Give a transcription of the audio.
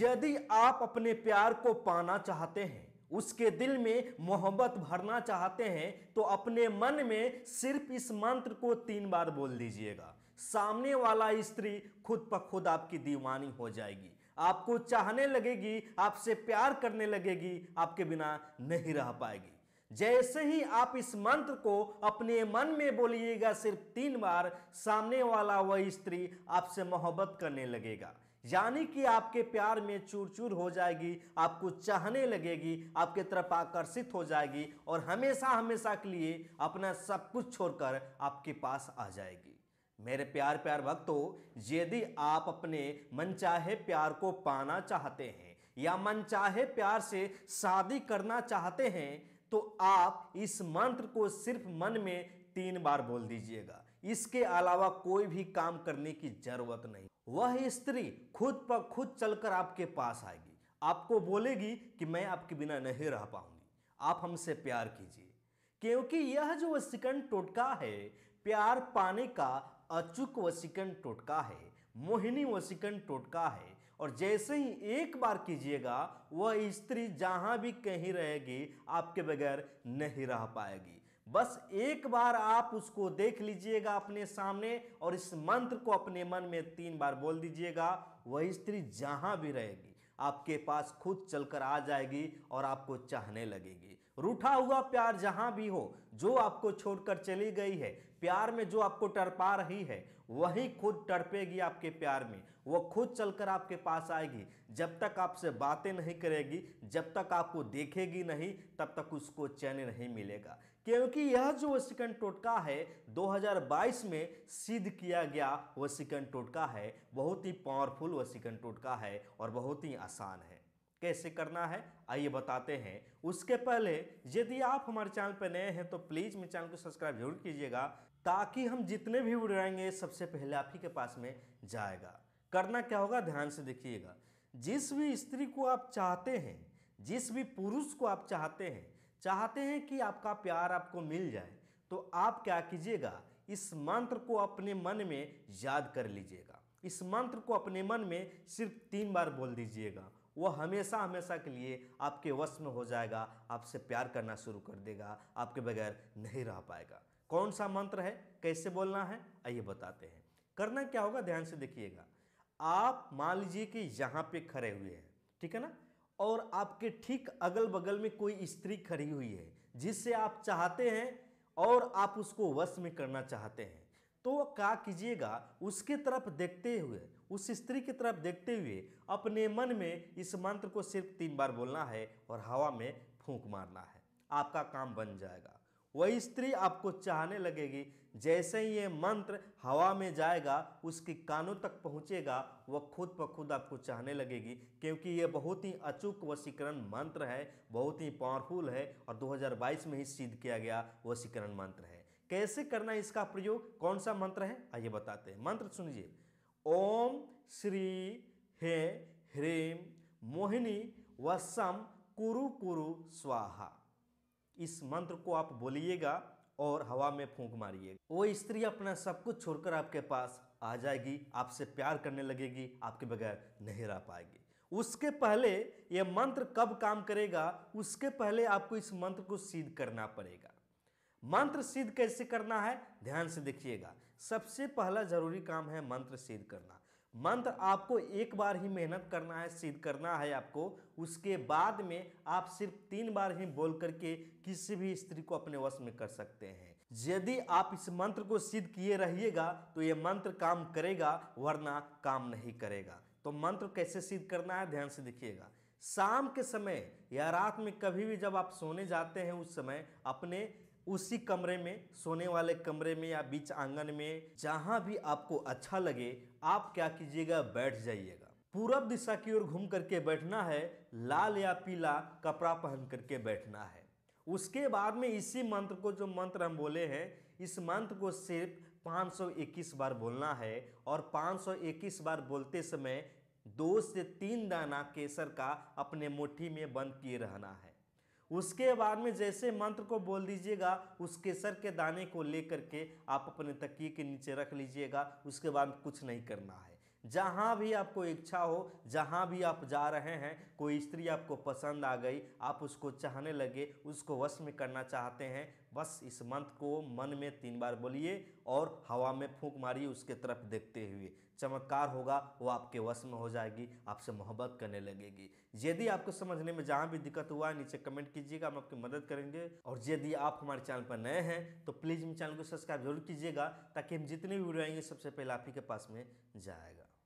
यदि आप अपने प्यार को पाना चाहते हैं उसके दिल में मोहब्बत भरना चाहते हैं तो अपने मन में सिर्फ इस मंत्र को तीन बार बोल दीजिएगा सामने वाला स्त्री खुद पर खुद आपकी दीवानी हो जाएगी आपको चाहने लगेगी आपसे प्यार करने लगेगी आपके बिना नहीं रह पाएगी जैसे ही आप इस मंत्र को अपने मन में बोलिएगा सिर्फ तीन बार सामने वाला वह स्त्री आपसे मोहब्बत करने लगेगा यानी कि आपके प्यार में चूर चूर हो जाएगी आपको चाहने लगेगी आपके तरफ आकर्षित हो जाएगी और हमेशा हमेशा के लिए अपना सब कुछ छोड़कर आपके पास आ जाएगी मेरे प्यार प्यार भक्तों यदि आप अपने मनचाहे प्यार को पाना चाहते हैं या मनचाहे प्यार से शादी करना चाहते हैं तो आप इस मंत्र को सिर्फ मन में तीन बार बोल दीजिएगा इसके अलावा कोई भी काम करने की जरूरत नहीं वह स्त्री खुद पर खुद चलकर आपके पास आएगी आपको बोलेगी कि मैं आपके बिना नहीं रह पाऊंगी आप हमसे प्यार कीजिए क्योंकि यह जो वसीकरण टोटका है प्यार पाने का अचूक वसीकरण टोटका है मोहिनी वसीकरण टोटका है और जैसे ही एक बार कीजिएगा वह स्त्री जहाँ भी कहीं रहेगी आपके बगैर नहीं रह पाएगी बस एक बार आप उसको देख लीजिएगा अपने सामने और इस मंत्र को अपने मन में तीन बार बोल दीजिएगा वह स्त्री जहां भी रहेगी आपके पास खुद चलकर आ जाएगी और आपको चाहने लगेगी रूठा हुआ प्यार जहां भी हो जो आपको छोड़कर चली गई है प्यार में जो आपको टरपा रही है वही खुद टरपेगी आपके प्यार में वो खुद चलकर आपके पास आएगी जब तक आपसे बातें नहीं करेगी जब तक आपको देखेगी नहीं तब तक उसको चैन नहीं मिलेगा क्योंकि यह जो वसिकन टोटका है 2022 में सिद्ध किया गया वसिकन टोटका है बहुत ही पावरफुल वसिकन टोटका है और बहुत ही आसान है कैसे करना है आइए बताते हैं उसके पहले यदि आप हमारे चैनल पर नए हैं तो प्लीज़ मेरे चैनल को सब्सक्राइब जरूर कीजिएगा ताकि हम जितने भी उड़ाएंगे सबसे पहले आप ही के पास में जाएगा करना क्या होगा ध्यान से देखिएगा जिस भी स्त्री को आप चाहते हैं जिस भी पुरुष को आप चाहते हैं चाहते हैं कि आपका प्यार आपको मिल जाए तो आप क्या कीजिएगा इस मंत्र को अपने मन में याद कर लीजिएगा इस मंत्र को अपने मन में सिर्फ तीन बार बोल दीजिएगा वह हमेशा हमेशा के लिए आपके वश में हो जाएगा आपसे प्यार करना शुरू कर देगा आपके बगैर नहीं रह पाएगा कौन सा मंत्र है कैसे बोलना है आइए बताते हैं करना क्या होगा ध्यान से देखिएगा आप मान लीजिए कि यहाँ पे खड़े हुए हैं ठीक है ना और आपके ठीक अगल बगल में कोई स्त्री खड़ी हुई है जिससे आप चाहते हैं और आप उसको वश में करना चाहते हैं तो क्या कीजिएगा उसके तरफ देखते हुए उस स्त्री की तरफ देखते हुए अपने मन में इस मंत्र को सिर्फ तीन बार बोलना है और हवा में फूंक मारना है आपका काम बन जाएगा वही स्त्री आपको चाहने लगेगी जैसे ही ये मंत्र हवा में जाएगा उसकी कानों तक पहुंचेगा वह खुद ब खुद आपको चाहने लगेगी क्योंकि ये बहुत ही अचूक वशीकरण मंत्र है बहुत ही पावरफुल है और 2022 में ही सिद्ध किया गया वशीकरण मंत्र है कैसे करना है इसका प्रयोग कौन सा मंत्र है आइए बताते हैं मंत्र सुनिए ओम श्री हे ह्रीम मोहिनी वसम कुरु कुरु स्वाहा इस मंत्र को आप बोलिएगा और हवा में फूंक मारिए वो स्त्री अपना सब कुछ छोड़कर आपके पास आ जाएगी आपसे प्यार करने लगेगी आपके बगैर नहीं रह पाएगी उसके पहले यह मंत्र कब काम करेगा उसके पहले आपको इस मंत्र को सिद्ध करना पड़ेगा मंत्र सिद्ध कैसे करना है ध्यान से देखिएगा सबसे पहला जरूरी काम है मंत्र सिद्ध करना मंत्र आपको एक बार ही मेहनत करना है सिद्ध करना है आपको उसके बाद में आप सिर्फ तीन बार ही बोल करके किसी भी स्त्री को अपने वश में कर सकते हैं यदि आप इस मंत्र को सिद्ध किए रहिएगा तो ये मंत्र काम करेगा वरना काम नहीं करेगा तो मंत्र कैसे सिद्ध करना है ध्यान से देखिएगा शाम के समय या रात में कभी भी जब आप सोने जाते हैं उस समय अपने उसी कमरे में सोने वाले कमरे में या बीच आंगन में जहाँ भी आपको अच्छा लगे आप क्या कीजिएगा बैठ जाइएगा पूरब दिशा की ओर घूम करके बैठना है लाल या पीला कपड़ा पहन करके बैठना है उसके बाद में इसी मंत्र को जो मंत्र हम बोले हैं इस मंत्र को सिर्फ 521 बार बोलना है और 521 बार बोलते समय दो से तीन दाना केसर का अपने मुट्ठी में बंद किए रहना है उसके बाद में जैसे मंत्र को बोल दीजिएगा उस केसर के दाने को लेकर के आप अपने तकिए के नीचे रख लीजिएगा उसके बाद कुछ नहीं करना है जहाँ भी आपको इच्छा हो जहाँ भी आप जा रहे हैं कोई स्त्री आपको पसंद आ गई आप उसको चाहने लगे उसको वश में करना चाहते हैं बस इस मंत्र को मन में तीन बार बोलिए और हवा में फूंक मारिए उसके तरफ देखते हुए चमत्कार होगा वो आपके वश में हो जाएगी आपसे मोहब्बत करने लगेगी यदि आपको समझने में जहाँ भी दिक्कत हुआ है नीचे कमेंट कीजिएगा हम आपकी मदद करेंगे और यदि आप हमारे चैनल पर नए हैं तो प्लीज़ हम चैनल को सब्सक्राइब जरूर कीजिएगा ताकि हम जितने भी वीडियो आएंगे सबसे पहले आप ही के पास में जाएगा